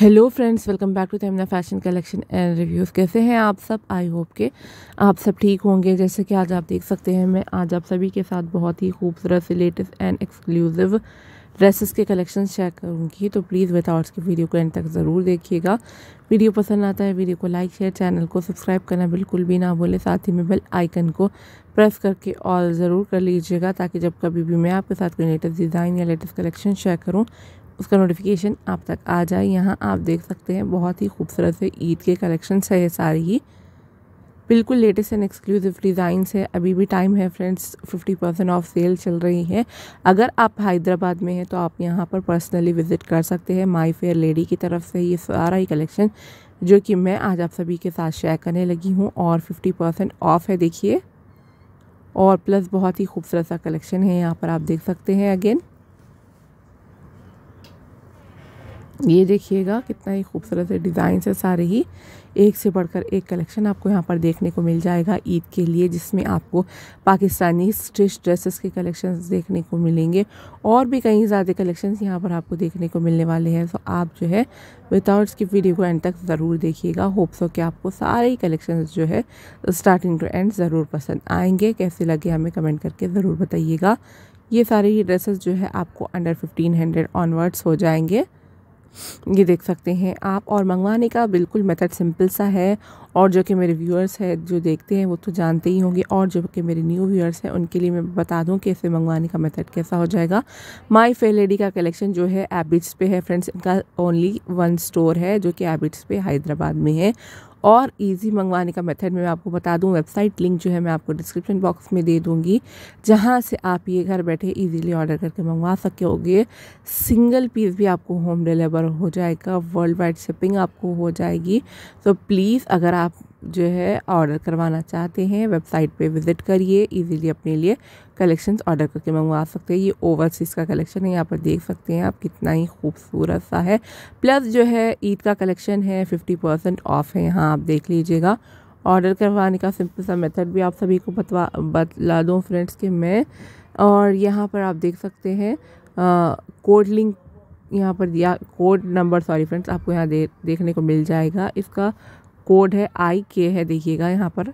hello friends welcome back to Tamanna fashion collection and reviews कैसे हैं आप सब आई होप के आप सब ठीक होंगे जैसे कि आज आप देख सकते हैं मैं आज आप सभी के साथ बहुत ही खूबसूरत से लेटेस्ट एंड एक्सक्लूसिव ड्रेसेस के कलेक्शन शेयर करूँगी तो प्लीज़ विदाउट्स की वीडियो को एंड तक ज़रूर देखिएगा वीडियो पसंद आता है वीडियो को लाइक शेयर चैनल को सब्सक्राइब करना बिल्कुल भी ना भूलें साथ ही में बेल आइकन को प्रेस करके ऑल ज़रूर कर लीजिएगा ताकि जब कभी भी मैं आपके साथ कोई लेटेस्ट डिज़ाइन या लेटेस्ट कलेक्शन शेयर करूँ उसका नोटिफिकेशन आप तक आ जाए यहाँ आप देख सकते हैं बहुत ही खूबसूरत से ईद के कलेक्शंस है ये सारी ही बिल्कुल लेटेस्ट एंड एक्सक्लूसिव डिज़ाइंस है अभी भी टाइम है friends fifty percent off sale चल रही है अगर आप हैदराबाद में हैं तो आप यहाँ पर पर्सनली विज़िट कर सकते हैं माई फेयर लेडी की तरफ से ये सारा ही कलेक्शन जो कि मैं आज आप सभी के साथ शेयर करने लगी हूँ और फिफ्टी परसेंट ऑफ है देखिए और प्लस बहुत ही खूबसूरत सा कलेक्शन है यहाँ पर आप देख सकते हैं अगेन ये देखिएगा कितना ही खूबसूरत है डिज़ाइन है सारे ही एक से बढ़कर एक कलेक्शन आपको यहाँ पर देखने को मिल जाएगा ईद के लिए जिसमें आपको पाकिस्तानी स्टिच ड्रेसेस के कलेक्शन देखने को मिलेंगे और भी कई ज़्यादा कलेक्शन यहाँ पर आपको देखने को मिलने वाले हैं तो आप जो है विदाउट की वीडियो को एंड तक ज़रूर देखिएगा होप्स हो कि आपको सारे ही कलेक्शन जो है स्टार्टिंग टू एंड ज़रूर पसंद आएंगे कैसे लगे हमें कमेंट करके ज़रूर बताइएगा ये सारे ही ड्रेसेस जो है आपको अंडर फिफ्टीन हंड्रेड ऑनवर्ड्स हो जाएंगे ये देख सकते हैं आप और मंगवाने का बिल्कुल मेथड सिंपल सा है और जो कि मेरे व्यूअर्स हैं जो देखते हैं वो तो जानते ही होंगे और जो कि मेरे न्यू व्यूअर्स हैं उनके लिए मैं बता दूं कि इसे मंगवाने का मेथड कैसा हो जाएगा माय फेयर लेडी का कलेक्शन जो है एबिट्स पे है फ्रेंड्स इनका ओनली वन स्टोर है जो कि एबिट्स पे हैदराबाद में है और ईजी मंगवाने का मेथड मैं आपको बता दूँ वेबसाइट लिंक जो है मैं आपको डिस्क्रिप्शन बॉक्स में दे दूँगी जहाँ से आप ये घर बैठे इजीली ऑर्डर करके मंगवा सकोगे सिंगल पीस भी आपको होम डिलीवर हो जाएगा वर्ल्ड वाइड शिपिंग आपको हो जाएगी तो प्लीज़ अगर आप जो है ऑर्डर करवाना चाहते हैं वेबसाइट पे विज़िट करिए इजीली अपने लिए कलेक्शंस ऑर्डर करके मंगवा सकते हैं ये ओवरसीज़ का कलेक्शन है यहाँ पर देख सकते हैं आप कितना ही खूबसूरत सा है प्लस जो है ईद का कलेक्शन है फिफ्टी परसेंट ऑफ है यहाँ आप देख लीजिएगा ऑर्डर करवाने का सिंपल सा मेथड भी आप सभी को बतवा बतला दूँ फ्रेंड्स के मैं और यहाँ पर आप देख सकते हैं कोड लिंक यहाँ पर दिया कोड नंबर सॉरी फ्रेंड्स आपको यहाँ दे देखने को मिल जाएगा इसका कोड है आई के है देखिएगा यहाँ पर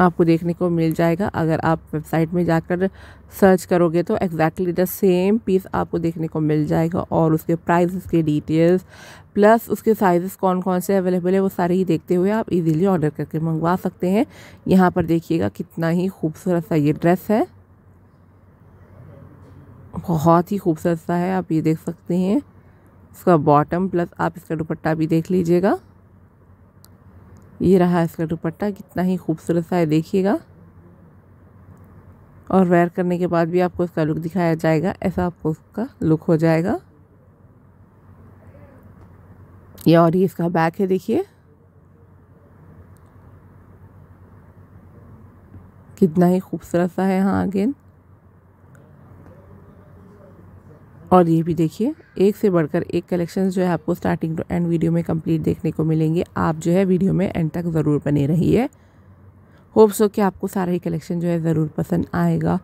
आपको देखने को मिल जाएगा अगर आप वेबसाइट में जाकर सर्च करोगे तो एग्जैक्टली द सेम पीस आपको देखने को मिल जाएगा और उसके प्राइस उसके डिटेल्स प्लस उसके साइजेस कौन कौन से अवेलेबल है वो सारे ही देखते हुए आप इजीली ऑर्डर करके मंगवा सकते हैं यहाँ पर देखिएगा कितना ही खूबसूरत सा ये ड्रेस है बहुत ही खूबसूरत सा है आप ये देख सकते हैं इसका बॉटम प्लस आप इसका दुपट्टा भी देख लीजिएगा ये रहा इसका दुपट्टा कितना ही खूबसूरत सा है देखिएगा और वेयर करने के बाद भी आपको इसका लुक दिखाया जाएगा ऐसा आपको उसका लुक हो जाएगा ये और ये इसका बैक है देखिए कितना ही खूबसूरत सा है यहाँ अगेन और ये भी देखिए एक से बढ़कर एक कलेक्शन जो है आपको स्टार्टिंग टू एंड वीडियो में कंप्लीट देखने को मिलेंगे आप जो है वीडियो में एंड तक ज़रूर बने रहिए होप सो कि आपको सारा ही कलेक्शन जो है ज़रूर पसंद आएगा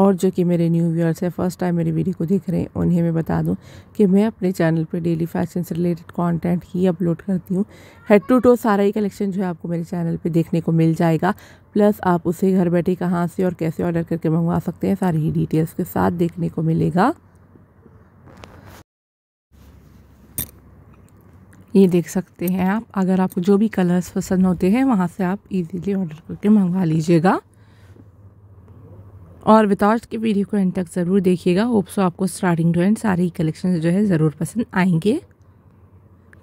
और जो कि मेरे न्यू व्यूअर्स हैं फर्स्ट टाइम मेरी वीडियो को देख रहे हैं उन्हें मैं बता दूं कि मैं अपने चैनल पर डेली फैशन से रिलेटेड कंटेंट ही अपलोड करती हूं हेड टू टो सारा ही कलेक्शन जो है आपको मेरे चैनल पर देखने को मिल जाएगा प्लस आप उसे घर बैठे कहाँ से और कैसे ऑर्डर करके मंगवा सकते हैं सारी ही डिटेल्स के साथ देखने को मिलेगा ये देख सकते हैं आप अगर आपको जो भी कलर्स पसंद होते हैं वहाँ से आप इजीली ऑर्डर करके मंगवा लीजिएगा और विदाउट के वीडियो को एंड तक ज़रूर देखिएगा होप्सो आपको स्टार्टिंग टू एंड सारी कलेक्शन जो है ज़रूर पसंद आएंगे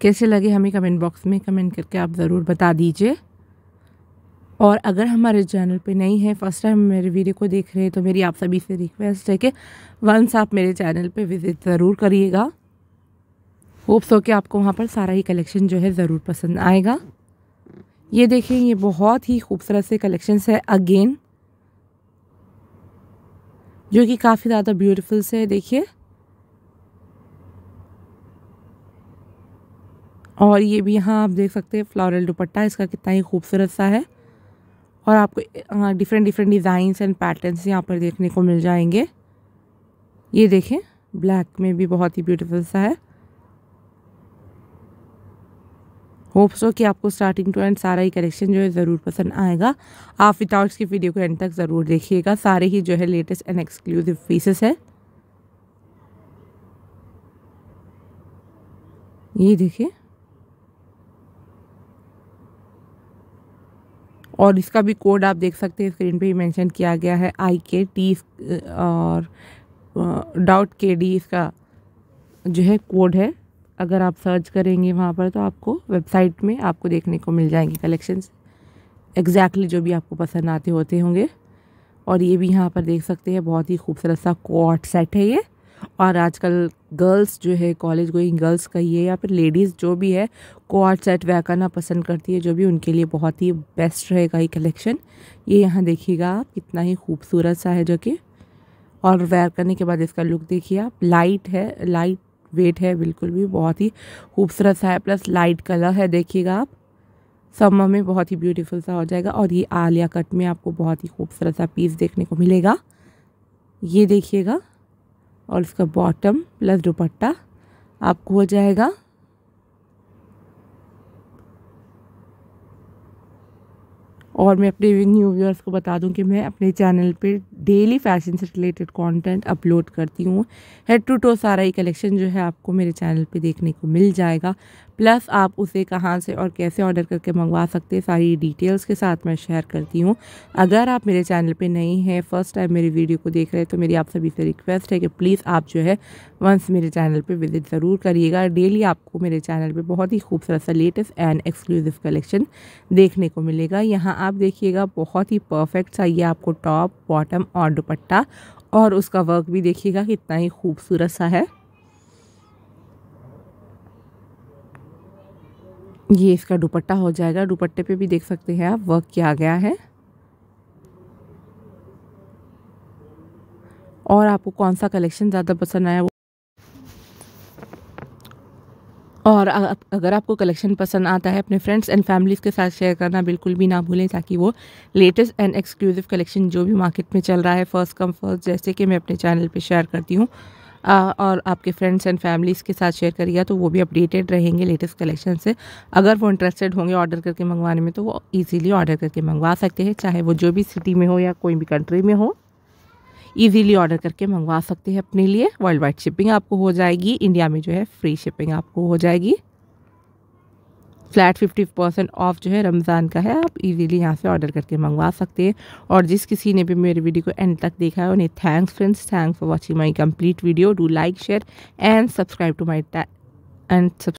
कैसे लगे हमें कमेंट बॉक्स में कमेंट करके आप ज़रूर बता दीजिए और अगर हमारे चैनल पे नहीं है फर्स्ट टाइम मेरे वीडियो को देख रहे हैं तो मेरी आप सभी से रिक्वेस्ट है कि वंस आप मेरे चैनल पे विज़िट ज़रूर करिएगा होप्स हो कि आपको वहाँ पर सारा ही कलेक्शन जो है ज़रूर पसंद आएगा ये देखें ये बहुत ही खूबसूरत से कलेक्शंस है अगेन जो कि काफ़ी ज़्यादा ब्यूटीफुल से है देखिए और ये भी यहाँ आप देख सकते हैं फ्लोरल दुपट्टा इसका कितना ही खूबसूरत सा है और आपको different different designs and patterns यहाँ पर देखने को मिल जाएंगे ये देखें ब्लैक में भी बहुत ही ब्यूटीफुल सा है होप सो कि आपको स्टार्टिंग टू एंड सारा ही कलेक्शन जो है ज़रूर पसंद आएगा आप विदाउट्स की वीडियो को एंड तक ज़रूर देखिएगा सारे ही जो है लेटेस्ट एंड एक्सक्लूसिव पीसेस है ये देखिए और इसका भी कोड आप देख सकते हैं स्क्रीन पे ही मेंशन किया गया है आई के टी और डाउट के डी इसका जो है कोड है अगर आप सर्च करेंगे वहाँ पर तो आपको वेबसाइट में आपको देखने को मिल जाएंगे कलेक्शंस एग्जैक्टली जो भी आपको पसंद आते होते होंगे और ये भी यहाँ पर देख सकते हैं बहुत ही खूबसूरत सा कोट सेट है ये और आजकल गर्ल्स जो है कॉलेज गोइंग गर्ल्स का ये या फिर लेडीज़ जो भी है कॉट सेट वह करना पसंद करती है जो भी उनके लिए बहुत ही बेस्ट रहेगा ये कलेक्शन ये यहाँ देखिएगा आप कितना ही खूबसूरत सा है जो कि और वेयर करने के बाद इसका लुक देखिए आप लाइट है लाइट वेट है बिल्कुल भी बहुत ही खूबसूरत सा है प्लस लाइट कलर है देखिएगा आप समर में बहुत ही ब्यूटीफुल सा हो जाएगा और ये आलिया कट में आपको बहुत ही खूबसूरत सा पीस देखने को मिलेगा ये देखिएगा और इसका बॉटम प्लस दुपट्टा आपको हो जाएगा और मैं अपने न्यू व्यूअर्स को बता दूं कि मैं अपने चैनल पे डेली फैशन से रिलेटेड कंटेंट अपलोड करती हूँ हेड टू टो सारा ही कलेक्शन जो है आपको मेरे चैनल पे देखने को मिल जाएगा प्लस आप उसे कहाँ से और कैसे ऑर्डर करके मंगवा सकते हैं सारी डिटेल्स के साथ मैं शेयर करती हूँ अगर आप मेरे चैनल पे नहीं हैं फर्स्ट टाइम मेरी वीडियो को देख रहे हैं तो मेरी आप सभी से रिक्वेस्ट है कि प्लीज़ आप जो है वंस मेरे चैनल पे विज़िट ज़रूर करिएगा डेली आपको मेरे चैनल पे बहुत ही खूबसूरत सा लेटेस्ट एंड एक्सक्लूसिव कलेक्शन देखने को मिलेगा यहाँ आप देखिएगा बहुत ही परफेक्ट चाहिए आपको टॉप बॉटम और दुपट्टा और उसका वर्क भी देखिएगा कितना ही खूबसूरत सा है ये इसका दुपट्टा हो जाएगा दुपट्टे पे भी देख सकते हैं आप वर्क किया गया है और आपको कौन सा कलेक्शन ज़्यादा पसंद आया वो और अगर आपको कलेक्शन पसंद आता है अपने फ्रेंड्स एंड फैमिलीज़ के साथ शेयर करना बिल्कुल भी ना भूलें ताकि वो लेटेस्ट एंड एक्सक्लूसिव कलेक्शन जो भी मार्केट में चल रहा है फर्स्ट कम फर्स्ट जैसे कि मैं अपने चैनल पे शेयर करती हूँ और आपके फ्रेंड्स एंड फैमिलीज़ के साथ शेयर करिएगा तो वो भी अपडेटेड रहेंगे लेटेस्ट कलेक्शन से अगर वो इंटरेस्टेड होंगे ऑर्डर करके मंगवाने में तो वो ईज़िली ऑर्डर करके मंगवा सकते हैं चाहे वो जो भी सिटी में हो या कोई भी कंट्री में हो ईज़िली ऑर्डर करके मंगवा सकते हैं अपने लिए वर्ल्ड वाइड शिपिंग आपको हो जाएगी इंडिया में जो है फ्री शिपिंग आपको हो जाएगी फ्लैट फिफ्टी परसेंट ऑफ जो है रमज़ान का है आप इजीली यहाँ से ऑर्डर करके मंगवा सकते हैं और जिस किसी ने भी मेरे वीडियो को एंड तक देखा है उन्हें thanks friends thanks for watching my complete video do like share and subscribe to my and